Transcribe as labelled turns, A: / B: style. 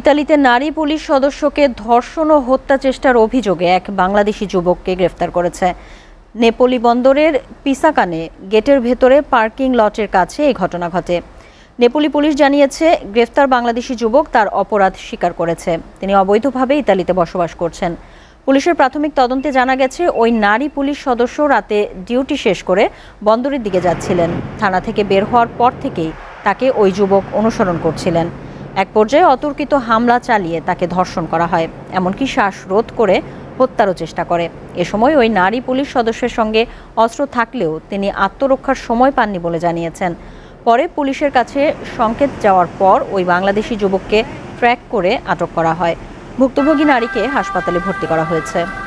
A: ইতালিতে নারী পুলিশ সদস্যকে ধর্ষণ ও হত্যা চেষ্টার অভিযোগে এক বাংলাদেশি যুবককে গ্রেফতার করেছে নেপোলি বন্দরের পিসাকানে গেটের ভেতরে পার্কিং লটের কাছে এই ঘটনা ঘটে নেপোলি পুলিশ জানিয়েছে গ্রেফতার বাংলাদেশি যুবক তার অপরাধ স্বীকার করেছে তিনি অবৈধভাবে ইতালিতে বসবাস করছেন পুলিশের প্রাথমিক তদন্তে জানা গেছে ওই নারী পুলিশ সদস্য রাতে ডিউটি শেষ করে বন্দরের দিকে যাচ্ছিলেন থানা থেকে বের হওয়ার পর থেকেই তাকে ওই যুবক অনুসরণ করছিলেন এক পর্যায়ে অতর্কিত হামলা চালিয়ে তাকে ধর্ষণ করা হয় এমনকি শ্বাসরোধ করে হত্যারও চেষ্টা করে এ সময় ওই নারী পুলিশ সদস্যের সঙ্গে অস্ত্র থাকলেও তিনি আত্মরক্ষার সময় পাননি বলে জানিয়েছেন পরে পুলিশের কাছে সংকেত যাওয়ার পর ওই বাংলাদেশি যুবককে ট্র্যাক করে আটক করা হয় ভুক্তভোগী নারীকে হাসপাতালে ভর্তি করা হয়েছে